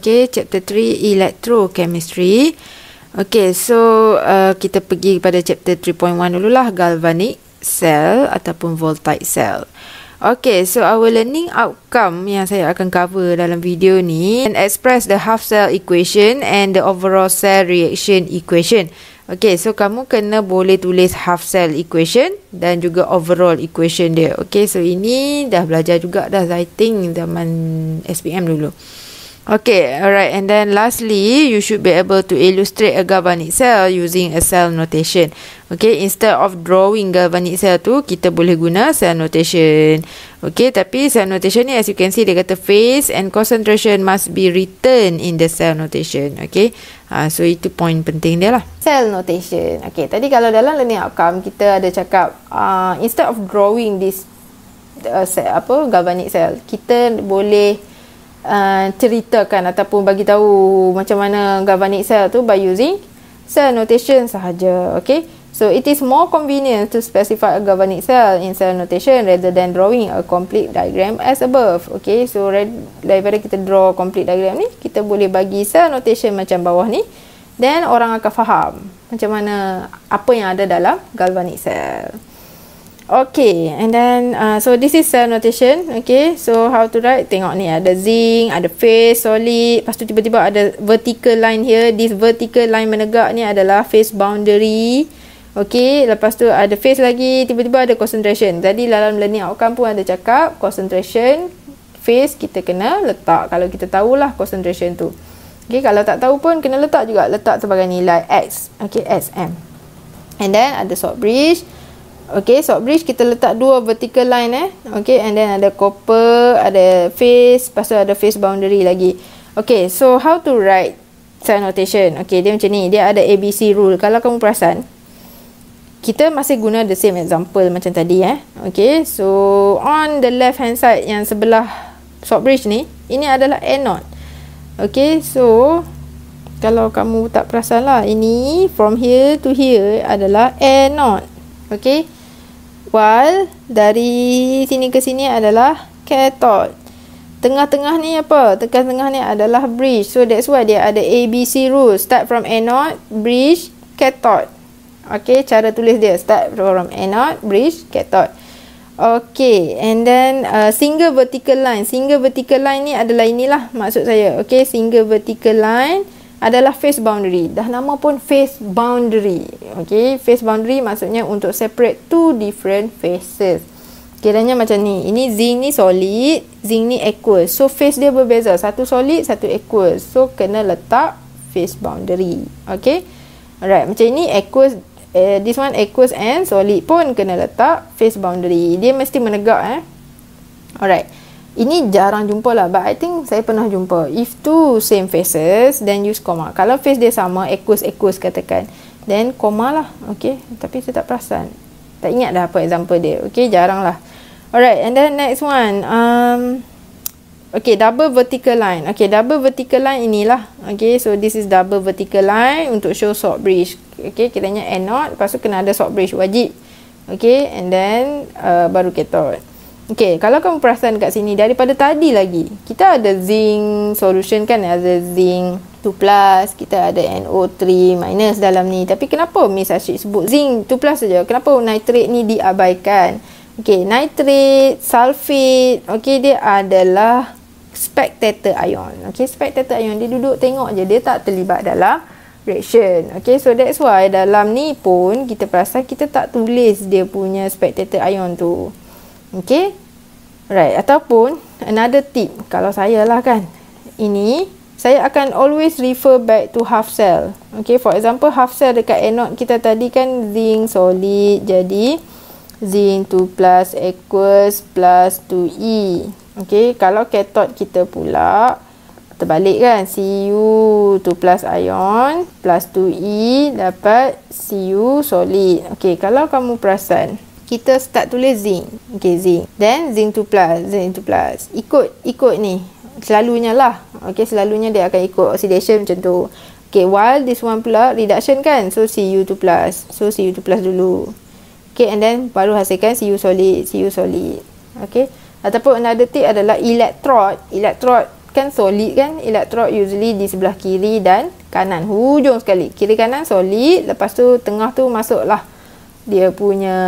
Okay, chapter 3 electrochemistry. Okay, so uh, kita pergi kepada chapter 3.1 dululah galvanic cell ataupun voltaic cell. Okay, so our learning outcome yang saya akan cover dalam video ni and express the half cell equation and the overall cell reaction equation. Okay, so kamu kena boleh tulis half cell equation dan juga overall equation dia. Okay, so ini dah belajar juga dah I think zaman SPM dulu. Okay, alright. And then lastly, you should be able to illustrate a galvanic cell using a cell notation. Okay, instead of drawing galvanic cell tu, kita boleh guna cell notation. Okay, tapi cell notation ni as you can see, dia kata phase and concentration must be written in the cell notation. Okay, uh, so itu point penting dia lah. Cell notation. Okay, tadi kalau dalam learning outcome, kita ada cakap uh, instead of drawing this uh, cell, apa galvanic cell, kita boleh uh, ceritakan ataupun bagi tahu macam mana galvanic cell tu by using cell notation sahaja. Okay. So it is more convenient to specify a galvanic cell in cell notation rather than drawing a complete diagram as above. Okay, so daripada kita draw complete diagram ni, kita boleh bagi cell notation macam bawah ni. Then orang akan faham macam mana apa yang ada dalam galvanic cell. Okay, and then uh, so this is a notation. Okay, so how to write? Tengok ni ada zinc, ada face solid. Pastu tiba-tiba ada vertical line here. This vertical line menegak ni adalah face boundary. Okay, lepas tu ada face lagi. Tiba-tiba ada concentration. Jadi dalam learning outcome pun ada cakap concentration face kita kena letak. Kalau kita tahu lah concentration tu. Okay, kalau tak tahu pun kena letak juga. Letak sebagai nilai X. Okay, x m. And then ada short bridge. Okay, soft bridge kita letak dua vertical line eh. Okay, and then ada copper, ada face, pasal ada face boundary lagi. Okay, so how to write sign notation? Okay, dia macam ni. Dia ada ABC rule. Kalau kamu perasan, kita masih guna the same example macam tadi eh. Okay, so on the left hand side yang sebelah soft bridge ni, ini adalah A knot. Okay, so kalau kamu tak perasan lah, ini from here to here adalah A knot. Okay, while dari sini ke sini adalah cathode. Tengah-tengah ni apa? Tengah-tengah ni adalah bridge. So that's why dia ada ABC rule. Start from anode, bridge, cathode. Okay, cara tulis dia. Start from anode, bridge, cathode. Okay, and then uh, single vertical line. Single vertical line ni adalah inilah maksud saya. Okay, single vertical line adalah face boundary. Dah nama pun face boundary. Okay, face boundary maksudnya untuk separate two different faces. Kiranya macam ni. Ini zinc ni solid, zinc ni aqueous. So, face dia berbeza. Satu solid, satu aqueous. So, kena letak face boundary. Okay. Alright, macam ni aqueous. Eh, this one aqueous and solid pun kena letak face boundary. Dia mesti menegak eh. Alright. Ini jarang jumpa lah But I think saya pernah jumpa If two same faces Then use comma Kalau face dia sama equus equus katakan Then comma lah Okay Tapi saya tak perasan Tak ingat dah apa example dia Okay jarang lah Alright and then next one um, Okay double vertical line Okay double vertical line inilah Okay so this is double vertical line Untuk show short bridge Okay kiranya N0 Lepas tu kena ada short bridge wajib Okay and then uh, Baru cathode Okay, kalau kamu perasan kat sini, daripada tadi lagi, kita ada zinc solution kan, ada zinc 2 plus, kita ada NO3 minus dalam ni. Tapi kenapa Miss Ashik sebut zinc 2 plus saja? Kenapa nitrate ni diabaikan? Okay, nitrate, sulfate, okay, dia adalah spectator ion. Okay, spectator ion, dia duduk tengok je, dia tak terlibat dalam reaction. Okay, so that's why dalam ni pun, kita perasan kita tak tulis dia punya spectator ion tu. Okay, Right, ataupun another tip kalau saya lah kan. Ini saya akan always refer back to half cell. Okay, for example half cell dekat anode kita tadi kan zinc solid jadi zinc 2 plus aqueous plus 2e. Okay, kalau cathode kita pula terbalik kan Cu 2 plus ion plus 2e dapat Cu solid. Okay, kalau kamu perasan kita start tulis zinc. Okay, zinc. Then, zinc 2 plus. Zinc 2 plus. Ikut, ikut ni. Selalunya lah. Okay, selalunya dia akan ikut oxidation macam tu. Okay, while this one pula, reduction kan? So, Cu2 plus. So, Cu2 plus dulu. Okay, and then baru hasilkan Cu solid. Cu solid. Okay. Ataupun another tip adalah elektrod. Elektrod kan solid kan? Elektrod usually di sebelah kiri dan kanan. Hujung sekali. Kiri kanan solid. Lepas tu tengah tu masuklah. lah dia punya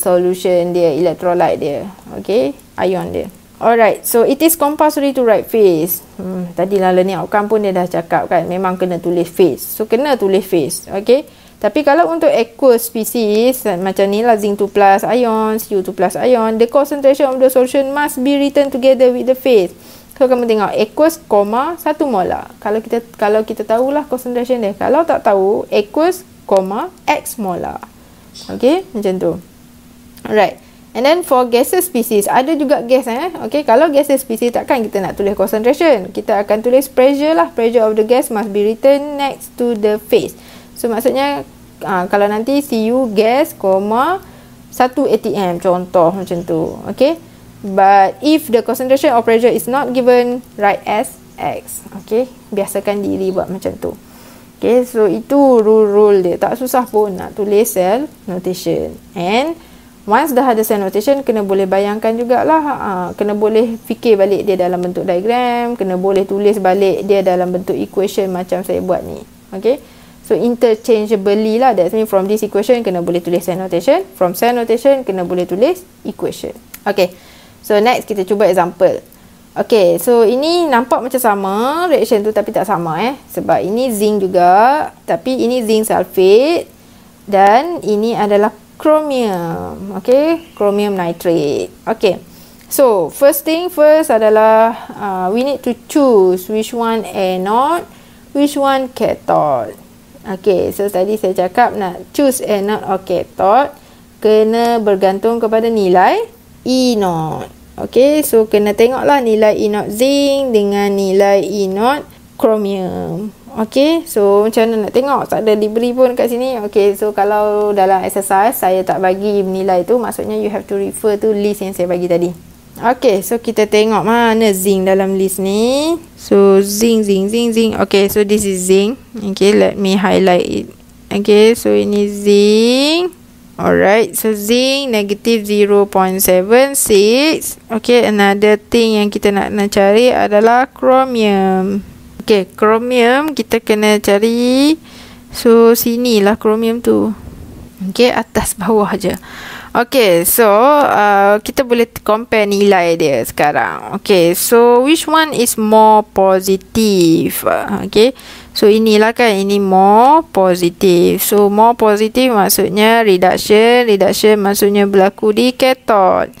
solution dia electrolyte dia okay ion dia alright so it is compulsory to write phase hmm, tadi lah learning outcome pun dia dah cakap kan memang kena tulis phase so kena tulis phase okay tapi kalau untuk aqueous species macam ni lah zinc 2 plus ion CU 2 plus ion the concentration of the solution must be written together with the phase So kamu tengok aqueous, comma satu molar. Kalau kita kalau kita tahulah concentration dia. Kalau tak tahu, aqueous, comma x molar. Okay, macam tu. Alright. And then for gases species, ada juga gas eh. Okay, kalau gases species takkan kita nak tulis concentration. Kita akan tulis pressure lah. Pressure of the gas must be written next to the phase. So, maksudnya uh, kalau nanti Cu gas, 1 atm contoh macam tu. Okay. But if the concentration of pressure is not given, write as X. Okay. Biasakan diri buat macam tu. Okay, so itu rule-rule dia. Tak susah pun nak tulis sell notation. And once dah ada sell notation, kena boleh bayangkan jugalah. Ha, ha, kena boleh fikir balik dia dalam bentuk diagram. Kena boleh tulis balik dia dalam bentuk equation macam saya buat ni. Okay. So interchangeably lah. That's mean from this equation kena boleh tulis sign notation. From sign notation kena boleh tulis equation. Okay. So next kita cuba example. Okay, so ini nampak macam sama reaction tu tapi tak sama eh. Sebab ini zinc juga. Tapi ini zinc sulfate. Dan ini adalah chromium. Okay, chromium nitrate. Okay, so first thing first adalah uh, we need to choose which one anode, which one cathode. Okay, so tadi saya cakap nak choose anode or cathode. Kena bergantung kepada nilai E0. Okay, so kena tengoklah nilai E not zinc dengan nilai E not chromium. Okay, so macam mana nak tengok? Tak ada diberi pun kat sini. Okay, so kalau dalam exercise saya tak bagi nilai tu, maksudnya you have to refer to list yang saya bagi tadi. Okay, so kita tengok mana zinc dalam list ni. So, zinc, zinc, zinc, zinc. Okay, so this is zinc. Okay, let me highlight it. Okay, so ini zinc. Alright, so zinc negative 0.76. Okay, another thing yang kita nak, nak cari adalah chromium. Okay, chromium kita kena cari. So, sinilah chromium tu. Okay, atas bawah je. Okay, so uh, kita boleh compare nilai dia sekarang. Okay, so which one is more positive? Uh, okay. So inilah kan ini more positif. So more positif maksudnya reduction, reduction maksudnya berlaku di keton.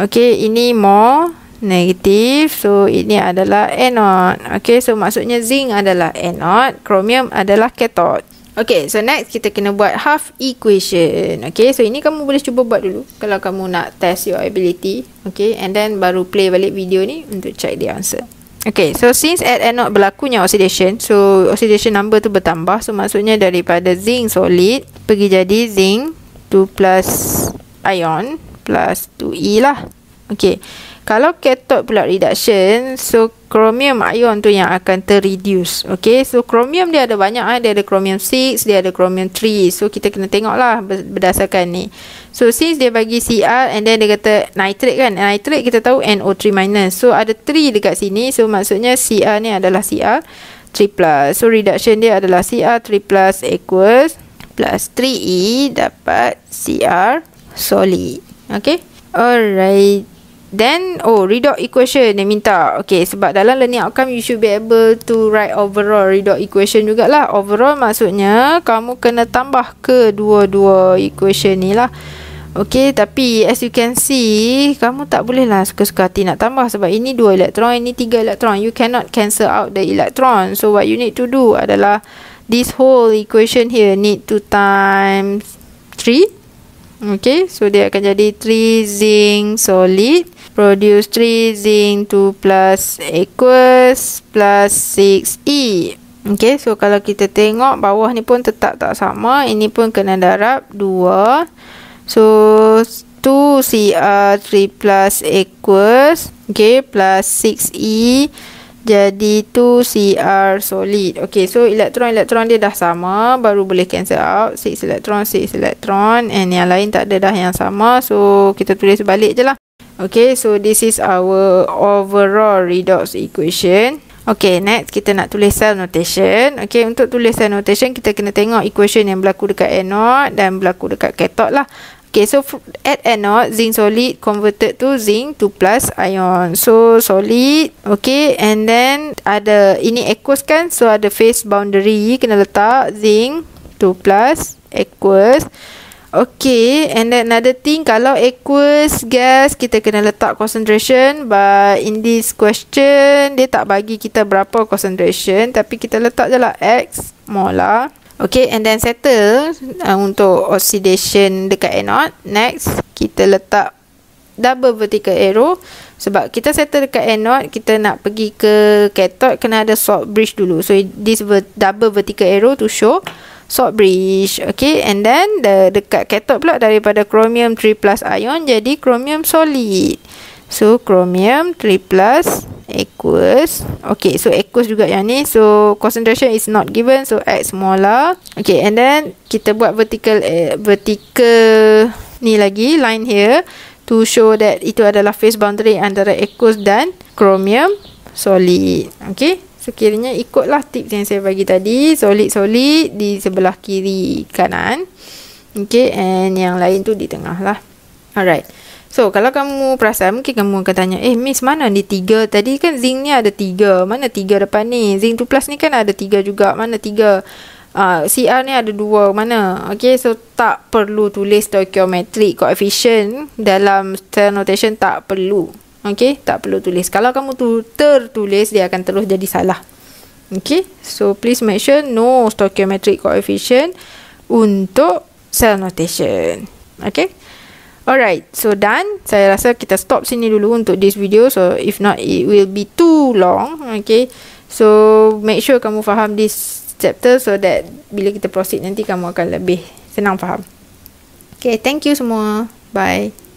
Okey, ini more negatif. So ini adalah anode. Okay, so maksudnya zinc adalah anode, chromium adalah keton. Okay, so next kita kena buat half equation. Okay, so ini kamu boleh cuba buat dulu kalau kamu nak test your ability. okay, and then baru play balik video ni untuk check the answer. Okay, so since at anode berlakunya oxidation, so oxidation number tu bertambah. So maksudnya daripada zinc solid pergi jadi zinc 2 plus ion plus 2E lah. Okay. Kalau cathode pula reduction, so chromium ion tu yang akan terreduce. Okay. So chromium dia ada banyak. Eh. Dia ada chromium 6, dia ada chromium 3. So kita kena tengok lah berdasarkan ni. So since dia bagi Cr and then dia kata nitrate kan. Nitrate kita tahu NO3 minus. So ada 3 dekat sini. So maksudnya Cr ni adalah Cr. 3 plus. So reduction dia adalah Cr 3 plus equals plus 3E e dapat Cr solid. Okay. Alright. Then, oh, redox equation dia minta. Okay, sebab dalam learning outcome, you should be able to write overall redox equation jugalah. Overall maksudnya, kamu kena tambah ke dua-dua equation ni lah. Okay, tapi as you can see, kamu tak boleh lah suka-suka hati nak tambah sebab ini dua elektron, ini tiga elektron. You cannot cancel out the electron. So, what you need to do adalah this whole equation here need to times three. Okay, so dia akan jadi 3 zinc solid produce 3 zinc 2 plus aqueous plus 6 E. Okay, so kalau kita tengok bawah ni pun tetap tak sama. Ini pun kena darab 2. So, 2 Cr 3 plus aqueous. Okay, plus 6 E. Jadi tu CR solid. Okay, so elektron-elektron dia dah sama. Baru boleh cancel out. 6 elektron, 6 elektron. And yang lain tak ada dah yang sama. So, kita tulis balik je lah. Okay, so this is our overall redox equation. Okay, next kita nak tulis cell notation. Okay, untuk tulis cell notation, kita kena tengok equation yang berlaku dekat anode dan berlaku dekat cathode lah. Okay, so add anode, zinc solid converted to zinc 2 plus ion. So, solid. Okay, and then ada, ini aqueous kan? So, ada phase boundary. Kena letak zinc 2 plus aqueous. Okay, and then another thing, kalau aqueous gas, kita kena letak concentration. But in this question, dia tak bagi kita berapa concentration. Tapi kita letak je lah X molar. Okay, and then settle uh, untuk oxidation dekat anode. Next, kita letak double vertical arrow. Sebab kita settle dekat anode, kita nak pergi ke cathode, kena ada salt bridge dulu. So, this ver double vertical arrow to show salt bridge. Okay, and then the dekat cathode pula daripada chromium 3 plus ion jadi chromium solid. So, chromium 3 plus aqueous. Okay, so aqueous juga yang ni. So, concentration is not given. So, X molar. Okay, and then kita buat vertical eh, vertical ni lagi, line here. To show that itu adalah phase boundary antara aqueous dan chromium solid. Okay, so ikutlah tips yang saya bagi tadi. Solid-solid di sebelah kiri kanan. Okay, and yang lain tu di tengah lah. Alright. So, kalau kamu perasan, mungkin kamu akan tanya, eh Miss, mana ni tiga? Tadi kan zinc ni ada tiga. Mana tiga depan ni? Zinc 2 plus ni kan ada tiga juga. Mana tiga? Uh, ah, CR ni ada dua. Mana? Okay, so tak perlu tulis stoichiometric coefficient dalam cell notation. Tak perlu. Okay, tak perlu tulis. Kalau kamu tu tertulis, dia akan terus jadi salah. Okay, so please make sure no stoichiometric coefficient untuk cell notation. Okay. Alright, so done. Saya rasa kita stop sini dulu untuk this video. So, if not, it will be too long. Okay. So, make sure kamu faham this chapter so that bila kita proceed nanti kamu akan lebih senang faham. Okay, thank you semua. Bye.